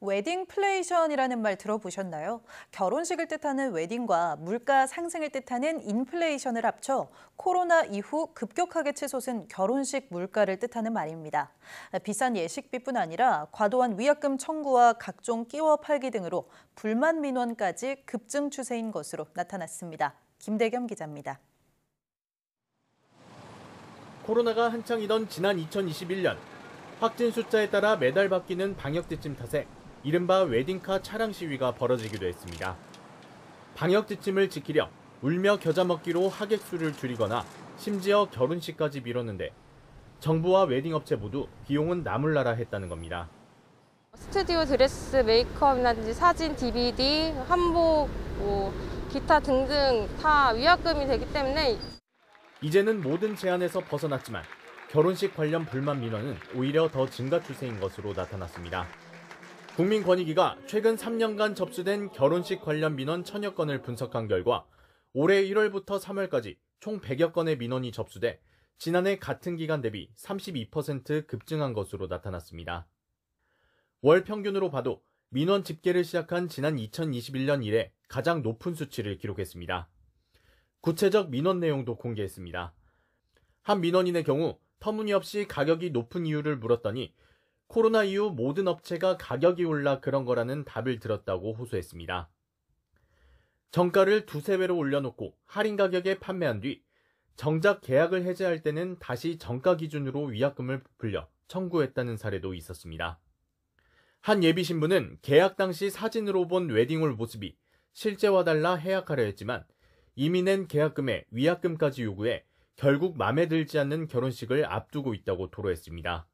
웨딩플레이션이라는 말 들어보셨나요? 결혼식을 뜻하는 웨딩과 물가 상승을 뜻하는 인플레이션을 합쳐 코로나 이후 급격하게 치솟은 결혼식 물가를 뜻하는 말입니다. 비싼 예식비뿐 아니라 과도한 위약금 청구와 각종 끼워 팔기 등으로 불만 민원까지 급증 추세인 것으로 나타났습니다. 김대겸 기자입니다. 코로나가 한창이던 지난 2021년 확진 숫자에 따라 매달 바뀌는 방역 지침 탓에 이른바 웨딩카 차량 시위가 벌어지기도 했습니다. 방역 지침을 지키려 울며 겨자 먹기로 하객 수를 줄이거나 심지어 결혼식까지 미뤘는데 정부와 웨딩업체 모두 비용은 나물나라 했다는 겁니다. 스튜디오 드레스, 메이크업이라든지 사진, DVD, 한복, 뭐 기타 등등 다 위약금이 되기 때문에 이제는 모든 제한에서 벗어났지만 결혼식 관련 불만 민원은 오히려 더 증가 추세인 것으로 나타났습니다. 국민권익위가 최근 3년간 접수된 결혼식 관련 민원 천여 건을 분석한 결과 올해 1월부터 3월까지 총 100여 건의 민원이 접수돼 지난해 같은 기간 대비 32% 급증한 것으로 나타났습니다. 월 평균으로 봐도 민원 집계를 시작한 지난 2021년 이래 가장 높은 수치를 기록했습니다. 구체적 민원 내용도 공개했습니다. 한 민원인의 경우 터무니없이 가격이 높은 이유를 물었더니 코로나 이후 모든 업체가 가격이 올라 그런 거라는 답을 들었다고 호소했습니다. 정가를 두세 배로 올려놓고 할인 가격에 판매한 뒤 정작 계약을 해제할 때는 다시 정가 기준으로 위약금을 부풀려 청구했다는 사례도 있었습니다. 한 예비 신부는 계약 당시 사진으로 본 웨딩홀 모습이 실제와 달라 해약하려 했지만 이미 낸 계약금에 위약금까지 요구해 결국 마음에 들지 않는 결혼식을 앞두고 있다고 토로했습니다.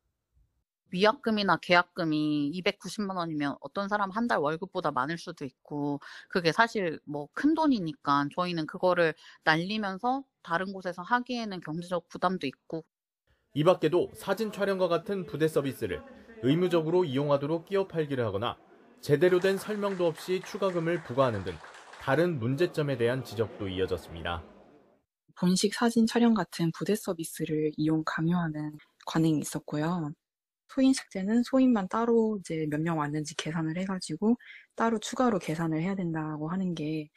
위약금이나 계약금이 290만 원이면 어떤 사람 한 달 월급보다 많을 수도 있고 그게 사실 뭐 큰 돈이니까 저희는 그거를 날리면서 다른 곳에서 하기에는 경제적 부담도 있고 이 밖에도 사진 촬영과 같은 부대 서비스를 의무적으로 이용하도록 끼어 팔기를 하거나 제대로 된 설명도 없이 추가금을 부과하는 등 다른 문제점에 대한 지적도 이어졌습니다. 본식 사진 촬영 같은 부대 서비스를 이용 강요하는 관행이 있었고요. 소인 삭제는 소인만 따로 이제 몇 명 왔는지 계산을 해가지고 따로 추가로 계산을 해야 된다고 하는 게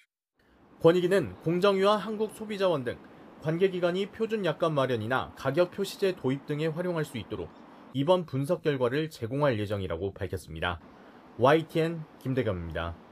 권익위는 공정위와 한국소비자원 등 관계기관이 표준 약관 마련이나 가격 표시제 도입 등에 활용할 수 있도록 이번 분석 결과를 제공할 예정이라고 밝혔습니다. YTN 김대겸입니다.